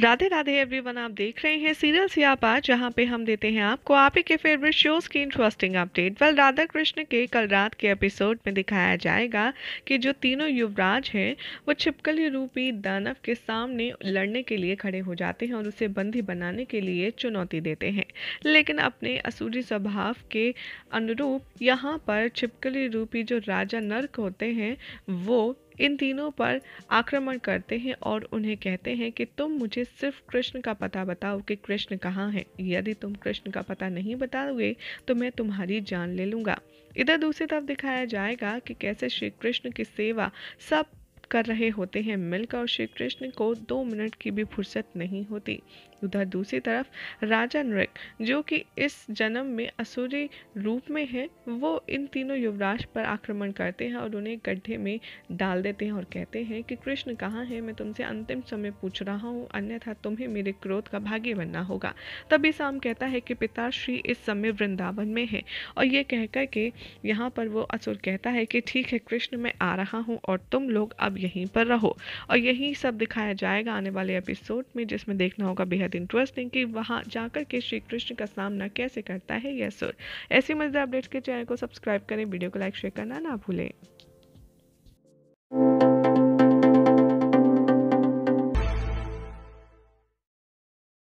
Radhe Radhe everyone आप देख रहे हैं सीरियल सियापा जहां पे हम देते हैं आपको आप ही के फेवरेट शोज की interesting update well Radha Krishna के कल रात के एपिसोड में दिखाया जाएगा कि जो तीनों युवराज हैं वो छिपकली रूपी दानव के सामने लड़ने के लिए खड़े हो जाते हैं और उसे बंदी बनाने के लिए चुनौती देते हैं लेकिन अपने असूरी स्वभाव के अनुरूप यहाँ पर छिपकली रूपी जो राजा नर्क होते हैं वो इन तीनों पर आक्रमण करते हैं और उन्हें कहते हैं कि तुम मुझे सिर्फ कृष्ण का पता बताओ कि कृष्ण कहाँ हैं यदि तुम कृष्ण का पता नहीं बताओगे तो मैं तुम्हारी जान ले लूँगा इधर दूसरी तरफ दिखाया जाएगा कि कैसे श्री कृष्ण की सेवा सब कर रहे होते हैं मिल्क और श्री कृष्ण को दो मिनट की भी फुर्सत नहीं होती उधर दूसरी तरफ राजा नृक जो कि इस जन्म में असुरी रूप में है वो इन तीनों युवराज पर आक्रमण करते हैं और उन्हें गड्ढे में डाल देते हैं और कहते हैं कि कृष्ण कहाँ है मैं तुमसे अंतिम समय पूछ रहा हूँ अन्यथा तुम्हें मेरे क्रोध का भाग्य बनना होगा तभी शाम कहता है कि पिता श्री इस समय वृंदावन में है और ये कहकर के यहाँ पर वो असुर कहता है कि ठीक है कृष्ण मैं आ रहा हूँ और तुम लोग अब यहीं पर रहो और यही सब दिखाया जाएगा आने वाले एपिसोड में जिसमें देखना होगा बेहद इंटरेस्टिंग कि वहाँ जाकर के श्री कृष्ण का सामना कैसे करता है यह सुर ऐसी मजेदार अपडेट्स के चैनल को सब्सक्राइब करें वीडियो को लाइक शेयर करना ना भूलें